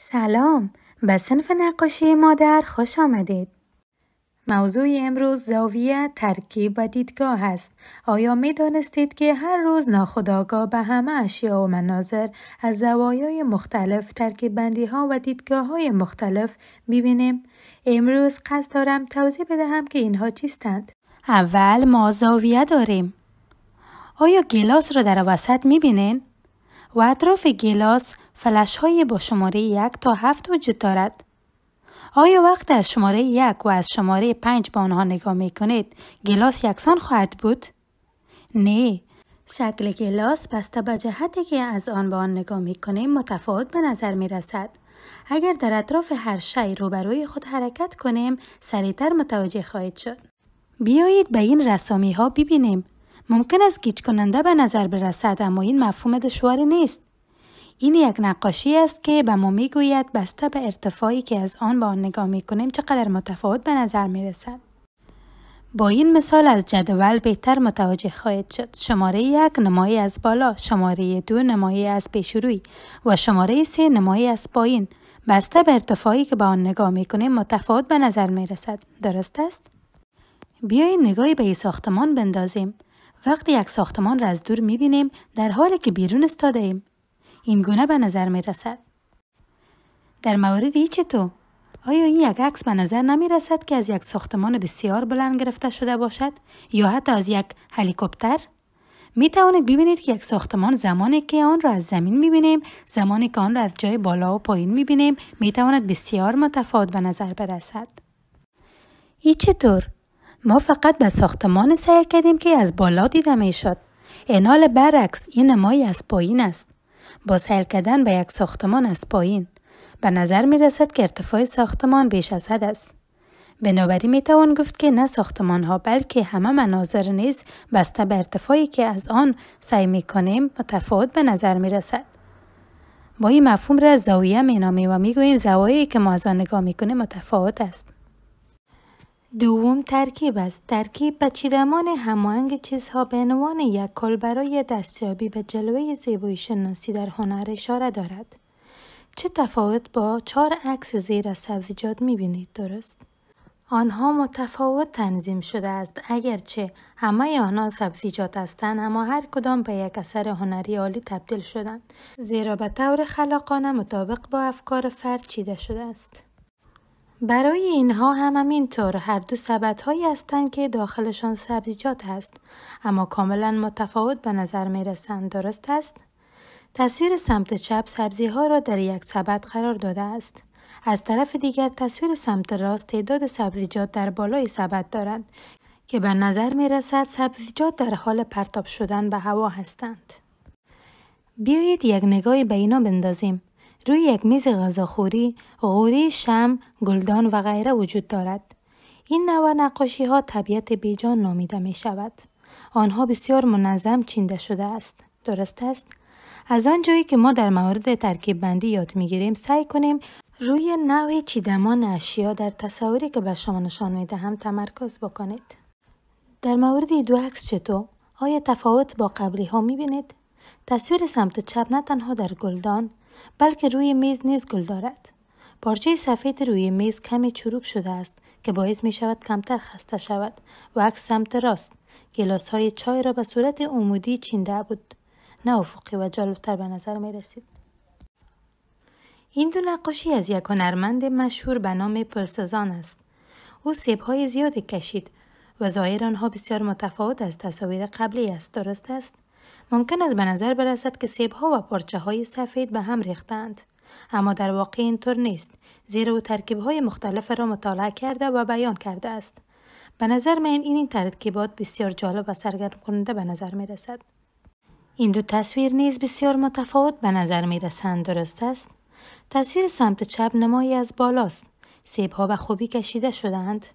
سلام به صنف نقاشی مادر خوش آمدید موضوع امروز زاویه ترکیب و دیدگاه است آیا می دانستید که هر روز ناخداگاه به همه اشیاء و مناظر از زوایای مختلف ترکیب بندی ها و دیدگاه های مختلف ببینیم امروز قصد دارم توضیح بدهم که اینها چیستند اول ما زاویه داریم آیا گلاس را در وسط می بینین؟ و اطراف گلاس فلش های با شماره یک تا هفت وجود دارد. آیا وقت از شماره یک و از شماره پنج به آنها نگاه می کنید گلاس یکسان خواهد بود؟ نه. شکل گلاس بسته به جهتی که از آن به آن نگاه می کنیم متفاوت به نظر می رسد. اگر در اطراف هر شی روبروی خود حرکت کنیم سریعتر متوجه خواهید شد. بیایید به این رسامی ها ببینیم. ممکن است گیج کننده به نظر برسد اما این مفهوم دشواری نیست. این یک نقاشی است که به ما میگوید بسته به ارتفاعی که از آن به آن نگاه کنیم چقدر متفاوت به نظر میرسد با این مثال از جدول بهتر متوجه خواهید شد شماره یک نمایی از بالا شماره دو نمایی از پیشروی و شماره سه نمایی از پایین بسته به ارتفاعی که به آن نگاه کنیم متفاوت به نظر میرسد درست است بیایید نگاهی به این ساختمان بندازیم وقتی یک ساختمان را از دور بینیم در حالی که بیرون استاده این گونه به نظر می رسد. در مورد چطور؟ تو؟ آیا این یک عکس به نظر نمی رسد که از یک ساختمان بسیار بلند گرفته شده باشد یا حتی از یک هلیکوپتر؟ می توانید ببینید که یک ساختمان زمانی که آن را از زمین می بینیم، زمانی که آن را از جای بالا و پایین می بینیم، می تواند بسیار متفاوت به نظر برسد. ای چطور؟ ما فقط به ساختمان سعی کردیم که از بالا دیده می شد. انال برعکس این نمایی از پایین است. با سیل کردن به یک ساختمان از پایین به نظر می رسد که ارتفاع ساختمان بیش از حد است. بنابراین می توان گفت که نه ساختمان ها بلکه همه مناظر نیز بسته به ارتفاعی که از آن سعی می کنیم متفاوت به نظر می رسد. با این مفهوم را زاویه می نامیم و می گوییم زوایی که ما از آن نگاه می کنیم متفاوت است. دوم ترکیب است ترکیب به چیدمان هماهنگ چیزها به عنوان یک کل برای دستیابی به جلوه زیبایی شناسی در هنر اشاره دارد چه تفاوت با چهار عکس زیر سبزیجات میبینید درست آنها متفاوت تنظیم شده است اگرچه همه آنها سبزیجات هستند اما هر کدام به یک اثر هنری عالی تبدیل شدند زیرا به طور خلاقانه مطابق با افکار فرد چیده شده است برای اینها هم همینطور هر دو سبت هایی هستند که داخلشان سبزیجات هست اما کاملا متفاوت به نظر می رسند درست است تصویر سمت چپ سبزی ها را در یک سبد قرار داده است از طرف دیگر تصویر سمت راست تعداد سبزیجات در بالای سبد دارند که به نظر می رسد سبزیجات در حال پرتاب شدن به هوا هستند بیایید یک نگاهی به اینا بندازیم روی یک میز غذاخوری غوری شم گلدان و غیره وجود دارد این نوع نقاشی ها طبیعت بیجان نامیده می شود آنها بسیار منظم چینده شده است درست است از آن جایی که ما در موارد ترکیب بندی یاد گیریم، سعی کنیم روی نوع چیدمان اشیا در تصوری که به شما نشان میدهم تمرکز بکنید در مورد دو عکس چطور آیا تفاوت با قبلی ها می بینید؟ تصویر سمت چپ نه تنها در گلدان بلکه روی میز نیز گل دارد پارچه سفید روی میز کمی چروک شده است که باعث می شود کمتر خسته شود و عکس سمت راست گلاس های چای را به صورت عمودی چینده بود نه افقی و جالبتر به نظر می رسید این دو نقاشی از یک هنرمند مشهور به نام پلسزان است او های زیادی کشید و ظاهر آنها بسیار متفاوت از تصاویر قبلی است درست است ممکن است به نظر برسد که سیب ها و پارچه های سفید به هم ریختند. اما در واقع اینطور نیست زیرا او ترکیب های مختلف را مطالعه کرده و بیان کرده است. به نظر من این, این ترکیبات بسیار جالب و سرگرم کننده به نظر می رسد. این دو تصویر نیز بسیار متفاوت به نظر می رسند درست است؟ تصویر سمت چپ نمایی از بالاست. سیب ها به خوبی کشیده شدند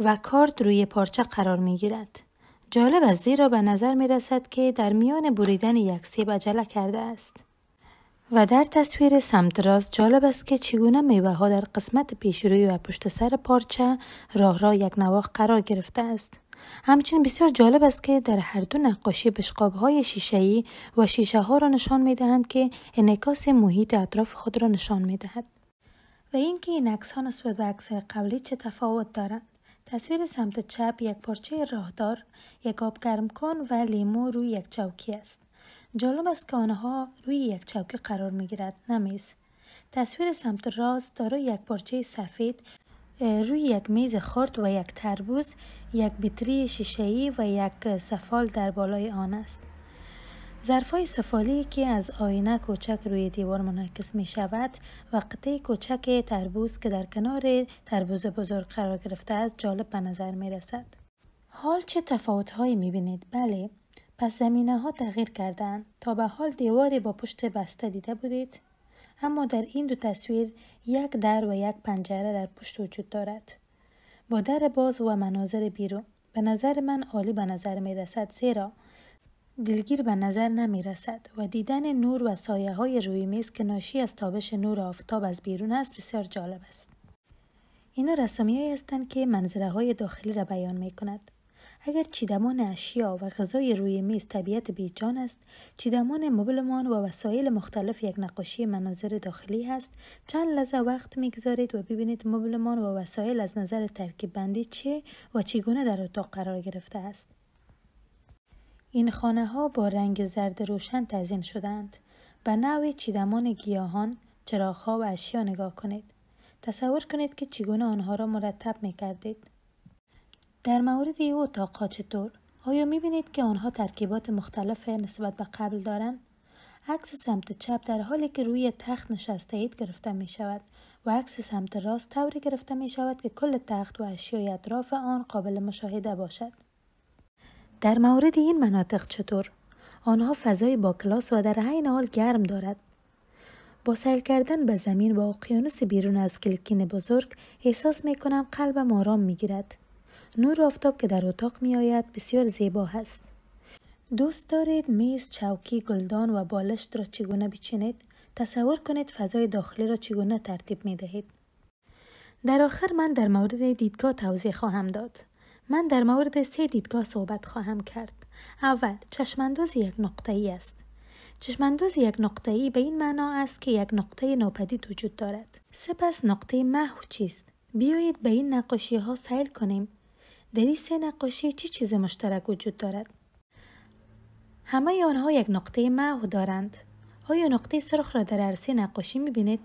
و کارت روی پارچه قرار می گیرد. جالب است زیرا به نظر می رسد که در میان بریدن یک سیب عجله کرده است. و در تصویر سمت راست جالب است که چگونه میوه ها در قسمت پیش روی و پشت سر پارچه راه را یک نواخ قرار گرفته است. همچنین بسیار جالب است که در هر دو نقاشی بشقاب های شیشه و شیشه ها را نشان می دهند که انکاس محیط اطراف خود را نشان می دهد. و اینکه این عکس ها نسبت به عکس قبلی چه تفاوت دارند. تصویر سمت چپ یک پارچه راهدار، یک کن و لیمو روی یک چوکی است. جالب است که آنها روی یک چوکی قرار می گیرد نه تصویر سمت راست دارای یک پارچه سفید روی یک میز خرد و یک تربوز، یک بیتری شیشه‌ای و یک سفال در بالای آن است. ظرفای سفالی که از آینه کوچک روی دیوار منعکس می شود و قطعه کوچک تربوز که در کنار تربوز بزرگ قرار گرفته است جالب به نظر می رسد. حال چه تفاوت هایی می بینید؟ بله، پس زمینه ها تغییر کردن تا به حال دیواری با پشت بسته دیده بودید؟ اما در این دو تصویر یک در و یک پنجره در پشت وجود دارد. با در باز و مناظر بیرون به نظر من عالی به نظر می رسد زیرا دلگیر به نظر نمی رسد و دیدن نور و سایه های روی میز که ناشی از تابش نور آفتاب از بیرون است بسیار جالب است. اینا رسامی هستند که منظره های داخلی را بیان می کند. اگر چیدمان اشیا و غذای روی میز طبیعت بیجان است، چیدمان مبلمان و وسایل مختلف یک نقاشی مناظر داخلی است، چند لحظه وقت میگذارید و ببینید مبلمان و وسایل از نظر ترکیب بندی چه و چگونه در اتاق قرار گرفته است. این خانه ها با رنگ زرد روشن تزین شدند به نوع چیدمان گیاهان چراغها و اشیا نگاه کنید تصور کنید که چگونه آنها را مرتب می کردید. در مورد این اتاقها چطور؟ آیا می بینید که آنها ترکیبات مختلف نسبت به قبل دارند؟ عکس سمت چپ در حالی که روی تخت نشسته اید گرفته می شود و عکس سمت راست طوری گرفته می شود که کل تخت و اشیای اطراف آن قابل مشاهده باشد. در مورد این مناطق چطور؟ آنها فضای با کلاس و در عین حال گرم دارد. با سیل کردن به زمین و اقیانوس بیرون از کلکین بزرگ احساس می کنم قلبم آرام می گیرد. نور آفتاب که در اتاق می آید بسیار زیبا هست. دوست دارید میز، چوکی، گلدان و بالشت را چگونه بچینید؟ تصور کنید فضای داخلی را چگونه ترتیب می دهید. در آخر من در مورد دیدگاه توضیح خواهم داد. من در مورد سه دیدگاه صحبت خواهم کرد. اول چشمانداز یک نقطه ای است. چشمانداز یک نقطه ای به این معنا است که یک نقطه ناپدید وجود دارد. سپس نقطه محو چیست؟ بیایید به این نقاشی ها سیل کنیم. در این سه نقاشی چه چی چیز مشترک وجود دارد؟ همه آنها یک نقطه محو دارند. آیا نقطه سرخ را در عرصه نقاشی می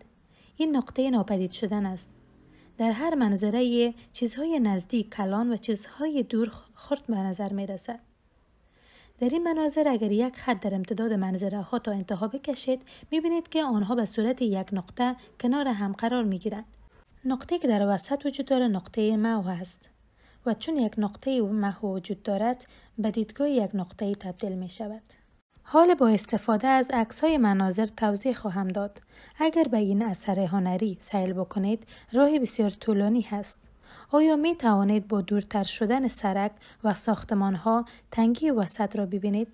این نقطه ناپدید شدن است. در هر منظره چیزهای نزدیک کلان و چیزهای دور خرد به نظر می رسد. در این مناظر اگر یک خط در امتداد منظره ها تا انتها بکشید می بینید که آنها به صورت یک نقطه کنار هم قرار می گیرند. نقطه که در وسط وجود داره نقطه محو است و چون یک نقطه محو وجود دارد به دیدگاه یک نقطه تبدیل می شود. حال با استفاده از عکس های مناظر توضیح خواهم داد. اگر به این اثر هنری سیل بکنید راه بسیار طولانی هست. آیا می توانید با دورتر شدن سرک و ساختمان ها تنگی وسط را ببینید؟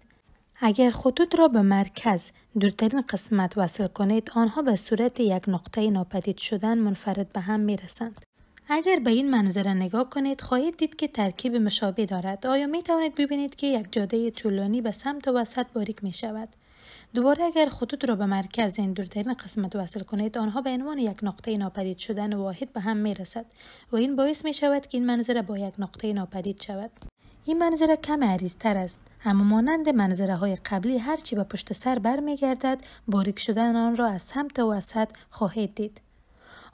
اگر خطوط را به مرکز دورترین قسمت وصل کنید آنها به صورت یک نقطه ناپدید شدن منفرد به هم می رسند. اگر به این منظره نگاه کنید خواهید دید که ترکیب مشابه دارد آیا می توانید ببینید که یک جاده طولانی به سمت وسط باریک می شود دوباره اگر خطوط را به مرکز این دورترین قسمت وصل کنید آنها به عنوان یک نقطه ناپدید شدن واحد به هم می رسد و این باعث می شود که این منظره با یک نقطه ناپدید شود این منظره کم تر است اما مانند منظره های قبلی هرچی به پشت سر برمیگردد باریک شدن آن را از سمت وسط خواهید دید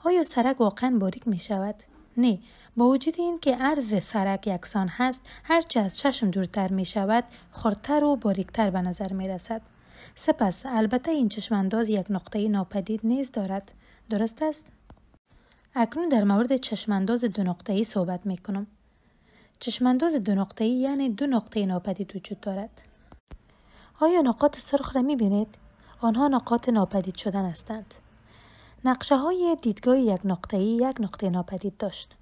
آیا سرک واقعا باریک می شود؟ نه با وجود این که عرض سرک یکسان هست هرچه از چشم دورتر می شود خورتر و باریکتر به نظر می رسد سپس البته این چشمانداز یک نقطه ناپدید نیز دارد درست است اکنون در مورد چشمانداز دو نقطه ای صحبت می کنم چشمانداز دو نقطه ای یعنی دو نقطه ناپدید وجود دارد آیا نقاط سرخ را می بینید آنها نقاط ناپدید شدن هستند نقشه های دیدگاه یک نقطه ای یک نقطه ناپدید داشت.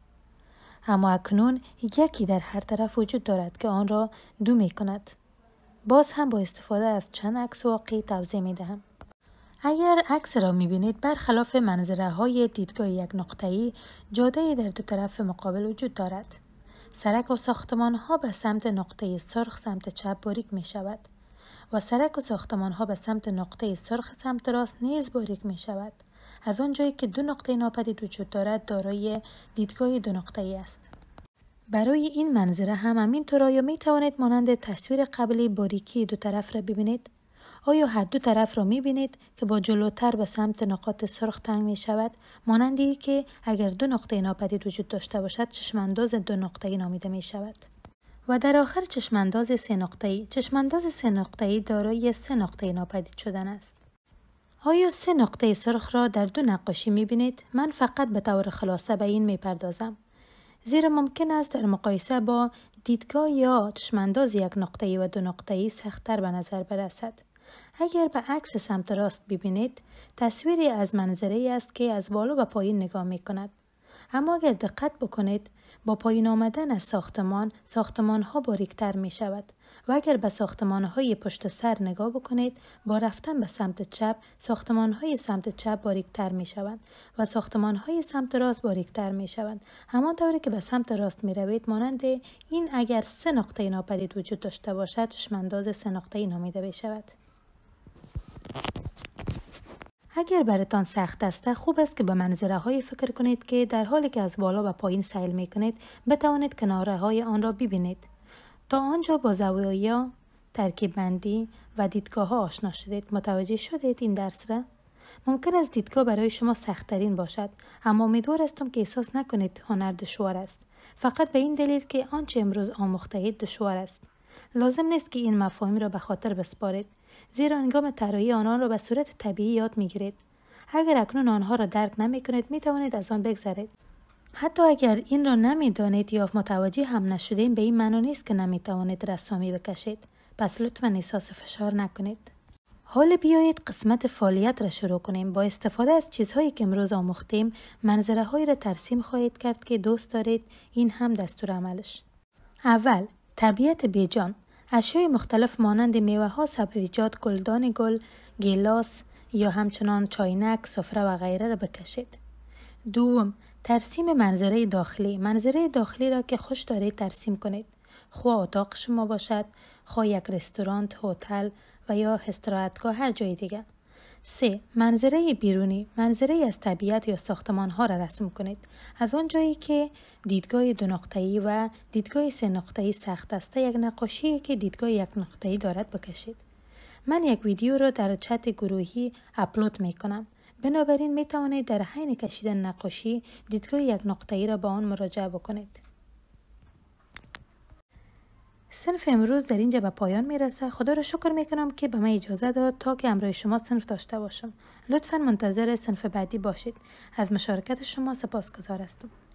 اما اکنون یکی در هر طرف وجود دارد که آن را دو می کند. باز هم با استفاده از چند عکس واقعی توضیح می دهم. اگر عکس را می بینید برخلاف منظره های دیدگاه یک ای جاده در دو طرف مقابل وجود دارد. سرک و ساختمان ها به سمت نقطه سرخ سمت چپ باریک می شود و سرک و ساختمان ها به سمت نقطه سرخ سمت راست نیز باریک می شود. از آنجایی که دو نقطه ناپدید وجود دارد دارای دیدگاه دو نقطه ای است برای این منظره هم همینطور آیا می توانید مانند تصویر قبلی باریکی دو طرف را ببینید آیا هر دو طرف را می بینید که با جلوتر به سمت نقاط سرخ تنگ می شود مانندی که اگر دو نقطه ناپدید وجود داشته باشد چشمانداز دو نقطه ای نامیده می شود و در آخر چشمانداز سه نقطه ای چشمانداز سه نقطه ای دارای سه نقطه ناپدید شدن است آیا سه نقطه سرخ را در دو نقاشی می بینید؟ من فقط به طور خلاصه به این می پردازم. زیرا ممکن است در مقایسه با دیدگاه یا چشمانداز یک نقطه و دو نقطه ای سختتر به نظر برسد. اگر به عکس سمت راست ببینید تصویری از منظره است که از بالا به پایین نگاه می کند. اما اگر دقت بکنید با پایین آمدن از ساختمان ساختمان ها باریکتر می شود. و اگر به های پشت سر نگاه بکنید با رفتن به سمت چپ های سمت چپ باریکتر می شوند و های سمت راست باریکتر می شوند همان طوری که به سمت راست می روید مانند این اگر سه نقطه ناپدید وجود داشته باشد شمنداز سه نقطه نامیده شود اگر برتان سخت است خوب است که به منظره های فکر کنید که در حالی که از بالا به پایین سیل می کنید بتوانید کناره های آن را ببینید تا آنجا با زوایا ترکیب بندی و دیدگاه ها آشنا شدید متوجه شدید این درس را ممکن است دیدگاه برای شما سختترین باشد اما امیدوار هستم که احساس نکنید هنر دشوار است فقط به این دلیل که آنچه امروز آموخته اید دشوار است لازم نیست که این مفاهیم را به خاطر بسپارید زیرا هنگام طراحی آنان را به صورت طبیعی یاد میگیرید اگر اکنون آنها را درک نمی کنید می توانید از آن بگذرید حتی اگر این را نمیدانید یا متوجه هم نشدیم به این معنا نیست که نمیتوانید رسامی بکشید پس لطفا احساس فشار نکنید حال بیایید قسمت فعالیت را شروع کنیم با استفاده از چیزهایی که امروز آموختیم منظره هایی را ترسیم خواهید کرد که دوست دارید این هم دستور عملش اول طبیعت بیجان اشیای مختلف مانند میوه ها سبزیجات گلدان گل گیلاس یا همچنان چاینک سفره و غیره را بکشید دوم ترسیم منظره داخلی منظره داخلی را که خوش دارید ترسیم کنید خواه اتاق شما باشد خواه یک رستوران هتل و یا استراحتگاه هر جای دیگر. سه. منظره بیرونی منظره از طبیعت یا ساختمان ها را رسم کنید از آن جایی که دیدگاه دو ای و دیدگاه سه ای سخت است یک نقاشی که دیدگاه یک ای دارد بکشید من یک ویدیو را در چت گروهی اپلود می کنم بنابراین می توانید در حین کشیدن نقاشی دیدگاه یک نقطه ای را به آن مراجعه بکنید. سنف امروز در اینجا به پایان میرسه خدا را شکر کنم که به من اجازه داد تا که همراه شما سنف داشته باشم لطفا منتظر سنف بعدی باشید از مشارکت شما سپاسگزار هستم